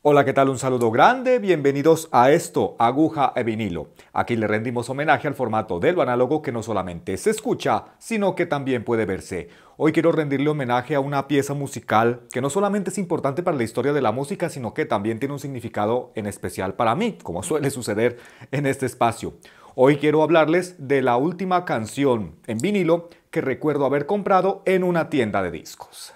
Hola, ¿qué tal? Un saludo grande, bienvenidos a esto, aguja e vinilo. Aquí le rendimos homenaje al formato del lo análogo que no solamente se escucha, sino que también puede verse. Hoy quiero rendirle homenaje a una pieza musical que no solamente es importante para la historia de la música, sino que también tiene un significado en especial para mí, como suele suceder en este espacio. Hoy quiero hablarles de la última canción en vinilo que recuerdo haber comprado en una tienda de discos.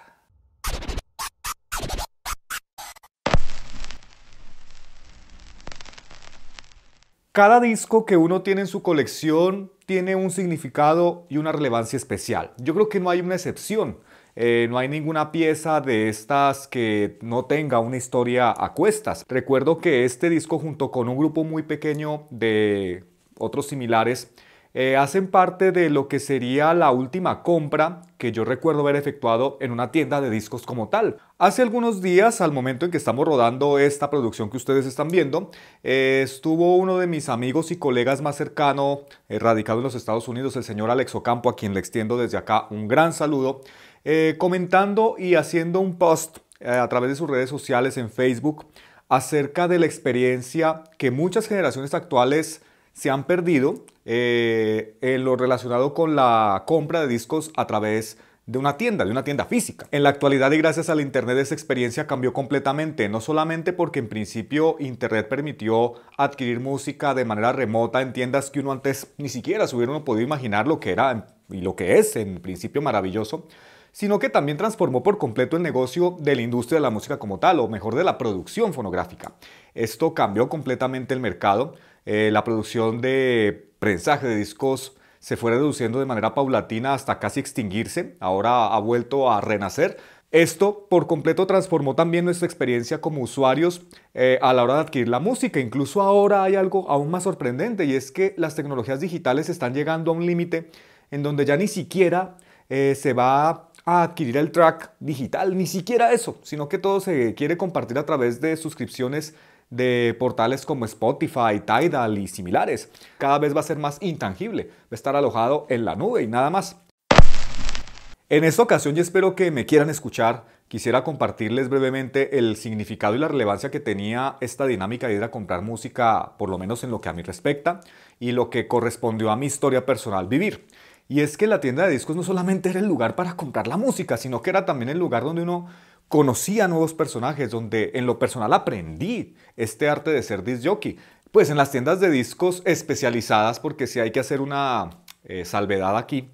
Cada disco que uno tiene en su colección tiene un significado y una relevancia especial. Yo creo que no hay una excepción. Eh, no hay ninguna pieza de estas que no tenga una historia a cuestas. Recuerdo que este disco junto con un grupo muy pequeño de otros similares eh, hacen parte de lo que sería la última compra que yo recuerdo haber efectuado en una tienda de discos como tal. Hace algunos días, al momento en que estamos rodando esta producción que ustedes están viendo, eh, estuvo uno de mis amigos y colegas más cercano, eh, radicado en los Estados Unidos, el señor Alex Ocampo, a quien le extiendo desde acá un gran saludo, comentando y haciendo un post a través de sus redes sociales en Facebook acerca de la experiencia que muchas generaciones actuales se han perdido eh, en lo relacionado con la compra de discos a través de una tienda, de una tienda física. En la actualidad y gracias al Internet esa experiencia cambió completamente, no solamente porque en principio Internet permitió adquirir música de manera remota en tiendas que uno antes ni siquiera se hubiera podido imaginar lo que era y lo que es en principio maravilloso, sino que también transformó por completo el negocio de la industria de la música como tal, o mejor de la producción fonográfica. Esto cambió completamente el mercado, eh, la producción de prensaje de discos se fue reduciendo de manera paulatina hasta casi extinguirse, ahora ha vuelto a renacer. Esto por completo transformó también nuestra experiencia como usuarios eh, a la hora de adquirir la música. Incluso ahora hay algo aún más sorprendente y es que las tecnologías digitales están llegando a un límite en donde ya ni siquiera eh, se va a adquirir el track digital, ni siquiera eso, sino que todo se quiere compartir a través de suscripciones de portales como Spotify, Tidal y similares. Cada vez va a ser más intangible, va a estar alojado en la nube y nada más. En esta ocasión, y espero que me quieran escuchar, quisiera compartirles brevemente el significado y la relevancia que tenía esta dinámica de ir a comprar música, por lo menos en lo que a mí respecta, y lo que correspondió a mi historia personal vivir. Y es que la tienda de discos no solamente era el lugar para comprar la música, sino que era también el lugar donde uno conocía nuevos personajes, donde en lo personal aprendí este arte de ser disc jockey. Pues en las tiendas de discos especializadas, porque si hay que hacer una eh, salvedad aquí,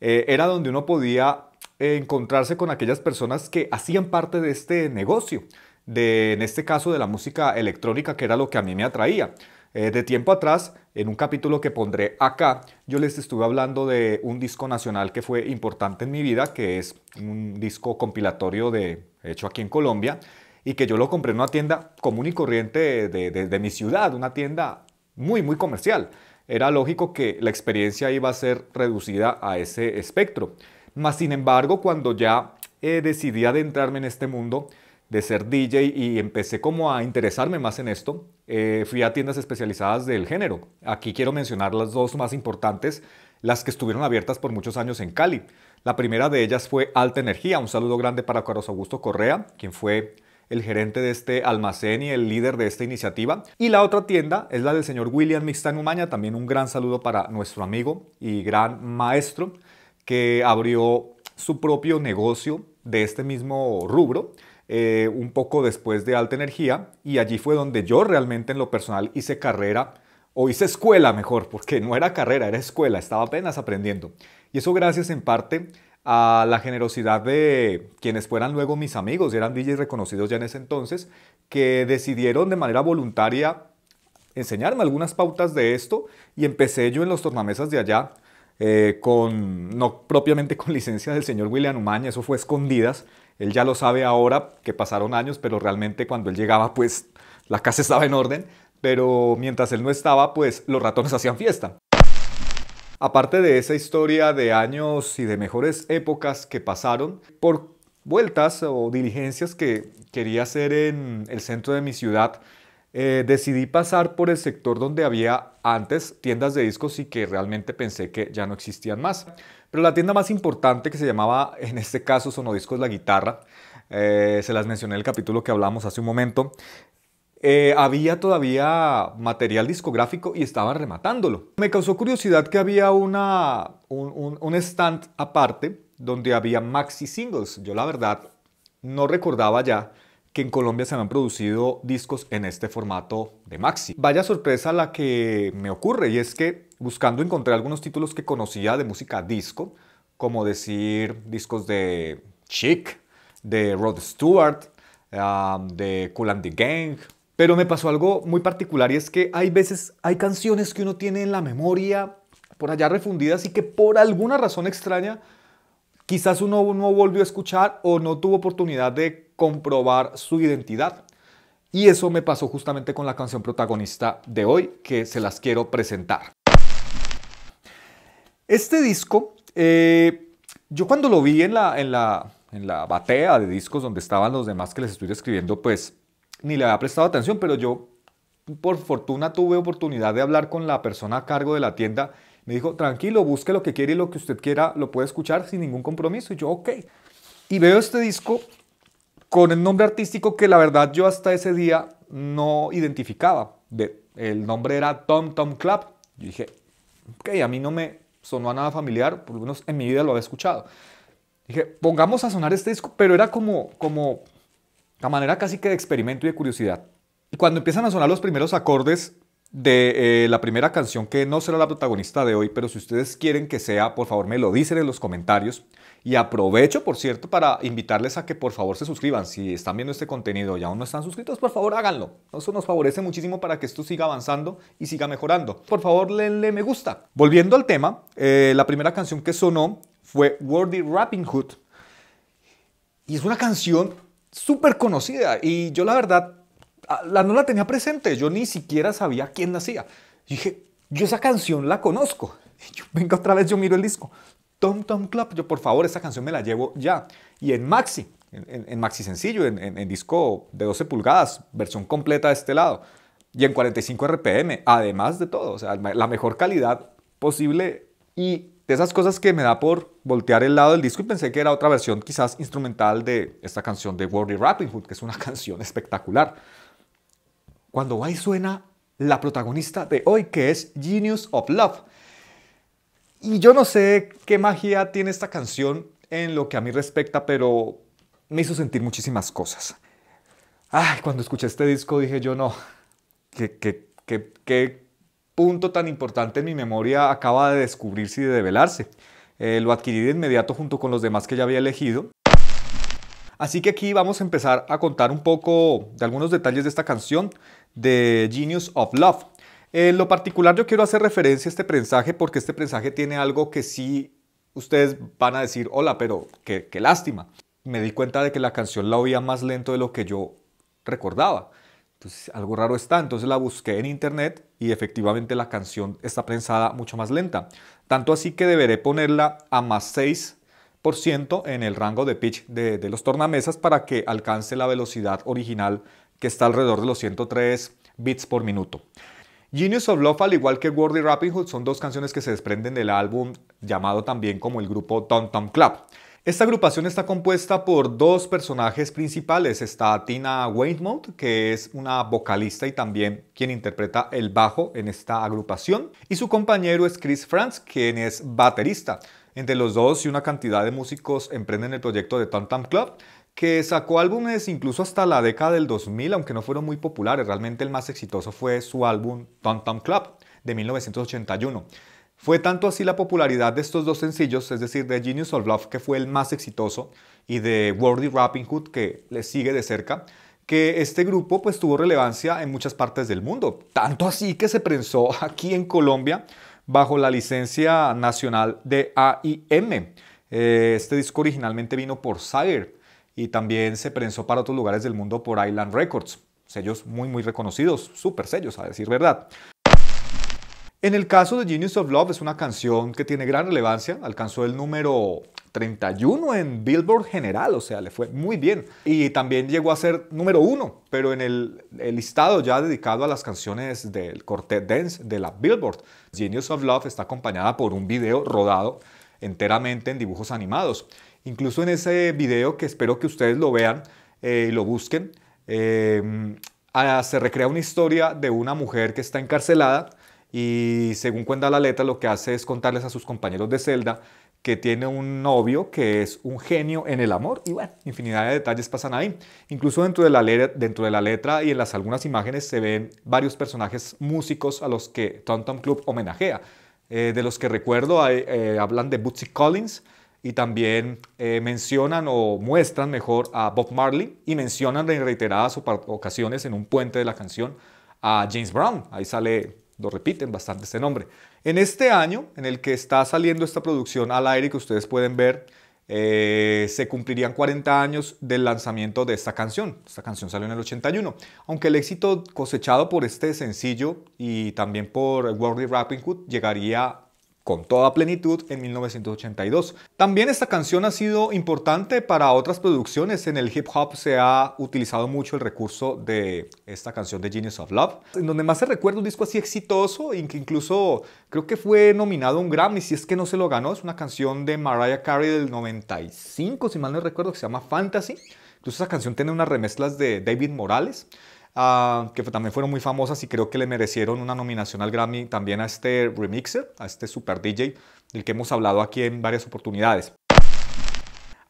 eh, era donde uno podía encontrarse con aquellas personas que hacían parte de este negocio, de, en este caso de la música electrónica, que era lo que a mí me atraía. Eh, de tiempo atrás, en un capítulo que pondré acá, yo les estuve hablando de un disco nacional que fue importante en mi vida, que es un disco compilatorio de, hecho aquí en Colombia, y que yo lo compré en una tienda común y corriente de, mi ciudad, una tienda muy, muy comercial. Era lógico que la experiencia iba a ser reducida a ese espectro. Mas, sin embargo, cuando ya eh, decidí adentrarme en este mundo, de ser DJ y empecé como a interesarme más en esto, eh, fui a tiendas especializadas del género. Aquí quiero mencionar las dos más importantes, las que estuvieron abiertas por muchos años en Cali. La primera de ellas fue Alta Energía. Un saludo grande para Carlos Augusto Correa, quien fue el gerente de este almacén y el líder de esta iniciativa. Y la otra tienda es la del señor William Mixtán Umaña. También un gran saludo para nuestro amigo y gran maestro que abrió su propio negocio de este mismo rubro eh, un poco después de Alta Energía y allí fue donde yo realmente en lo personal hice carrera o hice escuela mejor, porque no era carrera, era escuela, estaba apenas aprendiendo. Y eso gracias en parte a la generosidad de quienes fueran luego mis amigos, eran DJs reconocidos ya en ese entonces, que decidieron de manera voluntaria enseñarme algunas pautas de esto y empecé yo en los tornamesas de allá eh, con, no propiamente con licencia del señor William Umaña, eso fue escondidas, él ya lo sabe ahora, que pasaron años, pero realmente cuando él llegaba, pues la casa estaba en orden, pero mientras él no estaba, pues los ratones hacían fiesta. Aparte de esa historia de años y de mejores épocas que pasaron, por vueltas o diligencias que quería hacer en el centro de mi ciudad, eh, decidí pasar por el sector donde había antes tiendas de discos y que realmente pensé que ya no existían más. Pero la tienda más importante que se llamaba, en este caso, Sonodiscos La Guitarra, eh, se las mencioné en el capítulo que hablamos hace un momento, eh, había todavía material discográfico y estaban rematándolo. Me causó curiosidad que había una, un, un stand aparte donde había maxi singles. Yo la verdad no recordaba ya que en Colombia se han producido discos en este formato de maxi. Vaya sorpresa la que me ocurre y es que buscando encontré algunos títulos que conocía de música disco, como decir discos de Chic, de Rod Stewart, de Cool and the Gang, pero me pasó algo muy particular y es que hay veces, hay canciones que uno tiene en la memoria por allá refundidas y que por alguna razón extraña Quizás uno no volvió a escuchar o no tuvo oportunidad de comprobar su identidad. Y eso me pasó justamente con la canción protagonista de hoy, que se las quiero presentar. Este disco, eh, yo cuando lo vi en la, en, la, en la batea de discos donde estaban los demás que les estoy describiendo, pues ni le había prestado atención, pero yo por fortuna tuve oportunidad de hablar con la persona a cargo de la tienda me dijo, tranquilo, busque lo que quiere y lo que usted quiera, lo puede escuchar sin ningún compromiso. Y yo, ok. Y veo este disco con el nombre artístico que la verdad yo hasta ese día no identificaba. el nombre era Tom Tom Club. Yo dije, ok, a mí no me sonó a nada familiar, por lo menos en mi vida lo había escuchado. Dije, pongamos a sonar este disco, pero era como, como la manera casi que de experimento y de curiosidad. Y cuando empiezan a sonar los primeros acordes, de eh, la primera canción que no será la protagonista de hoy, pero si ustedes quieren que sea, por favor me lo dicen en los comentarios. Y aprovecho, por cierto, para invitarles a que por favor se suscriban. Si están viendo este contenido y aún no están suscritos, por favor háganlo. Eso nos favorece muchísimo para que esto siga avanzando y siga mejorando. Por favor, denle me gusta. Volviendo al tema, eh, la primera canción que sonó fue Worthy Rapping Hood. Y es una canción súper conocida. Y yo la verdad Ah, la, no la tenía presente, yo ni siquiera sabía quién nacía. dije, yo esa canción la conozco. Y yo, venga otra vez, yo miro el disco. Tom Tom Club, yo por favor, esa canción me la llevo ya. Y en Maxi, en, Maxi sencillo, en, disco de 12 pulgadas, versión completa de este lado. Y en 45 RPM, además de todo, o sea, la mejor calidad posible. Y de esas cosas que me da por voltear el lado del disco y pensé que era otra versión quizás instrumental de esta canción de Wordy Rapping Hood, que es una canción espectacular cuando va y suena la protagonista de hoy, que es Genius of Love. Y yo no sé qué magia tiene esta canción en lo que a mí respecta, pero me hizo sentir muchísimas cosas. Ay, cuando escuché este disco dije yo no, qué, punto tan importante en mi memoria acaba de descubrirse y de develarse. Eh, lo adquirí de inmediato junto con los demás que ya había elegido. Así que aquí vamos a empezar a contar un poco de algunos detalles de esta canción, de Genius of Love. En eh, lo particular yo quiero hacer referencia a este prensaje porque este prensaje tiene algo que sí ustedes van a decir, hola, pero qué, lástima. Me di cuenta de que la canción la oía más lento de lo que yo recordaba. Entonces, algo raro está. Entonces la busqué en internet y efectivamente la canción está prensada mucho más lenta. Tanto así que deberé ponerla a más 6% en el rango de pitch de, de los tornamesas para que alcance la velocidad original que está alrededor de los 103 bits por minuto. Genius of Love, al igual que Wordy Hood, son dos canciones que se desprenden del álbum llamado también como el grupo Tom Tom Club. Esta agrupación está compuesta por dos personajes principales. Está Tina Weymouth, que es una vocalista y también quien interpreta el bajo en esta agrupación. Y su compañero es Chris Franz, quien es baterista. Entre los dos y una cantidad de músicos emprenden el proyecto de Tom Tom Club, que sacó álbumes incluso hasta la década del 2000, aunque no fueron muy populares. Realmente el más exitoso fue su álbum Tom Tom Club de 1981. Fue tanto así la popularidad de estos dos sencillos, es decir, de Genius of Love, que fue el más exitoso, y de Worthy Rapping Hood, que le sigue de cerca, que este grupo pues tuvo relevancia en muchas partes del mundo. Tanto así que se prensó aquí en Colombia bajo la licencia nacional de AIM. Eh, este disco originalmente vino por Sager y también se prensó para otros lugares del mundo por Island Records, sellos muy muy reconocidos, super sellos a decir verdad. En el caso de Genius of Love es una canción que tiene gran relevancia, alcanzó el número 31 en Billboard general, o sea, le fue muy bien. Y también llegó a ser número uno, pero en el, listado ya dedicado a las canciones del corte dance de la Billboard. Genius of Love está acompañada por un video rodado enteramente en dibujos animados. Incluso en ese video que espero que ustedes lo vean eh, y lo busquen, em, se recrea una historia de una mujer que está encarcelada y según cuenta la letra lo que hace es contarles a sus compañeros de celda que tiene un novio que es un genio en el amor y bueno, infinidad de detalles pasan ahí. Incluso dentro de la, letra, dentro de la letra y en las algunas imágenes se ven varios personajes músicos a los que Tom Tom Club homenajea. Eh, de los que recuerdo eh, hablan de Bootsy Collins y también eh, mencionan o muestran mejor a Bob Marley y mencionan en reiteradas ocasiones en un puente de la canción a James Brown. Ahí sale, lo repiten bastante este nombre. En este año en el que está saliendo esta producción al aire que ustedes pueden ver eh, se cumplirían 40 años del lanzamiento de esta canción. Esta canción salió en el 81. Aunque el éxito cosechado por este sencillo y también por Worldly Rapping Hood llegaría con toda plenitud en 1982. También esta canción ha sido importante para otras producciones. En el hip hop se ha utilizado mucho el recurso de esta canción de Genius of Love, en donde más se recuerda un disco así exitoso y que incluso creo que fue nominado a un Grammy, si es que no se lo ganó. Es una canción de Mariah Carey del 95, si mal no recuerdo, que se llama Fantasy. Incluso esa canción tiene unas remezclas de David Morales. Ah, que también fueron muy famosas y creo que le merecieron una nominación al Grammy también a este remixer, a este super DJ del que hemos hablado aquí en varias oportunidades.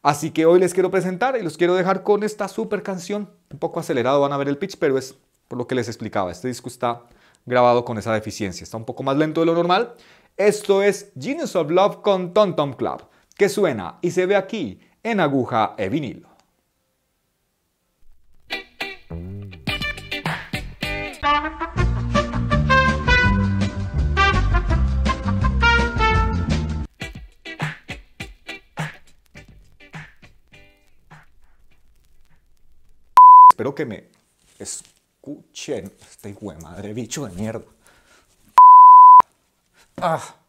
Así que hoy les quiero presentar y los quiero dejar con esta super canción. Un poco acelerado van a ver el pitch, pero es por lo que les explicaba. Este disco está grabado con esa deficiencia. Está un poco más lento de lo normal. Esto es Genius of Love con Tom Tom Club, que suena y se ve aquí en aguja e vinilo. que me escuchen. Este hijo de madre bicho de mierda. Ah.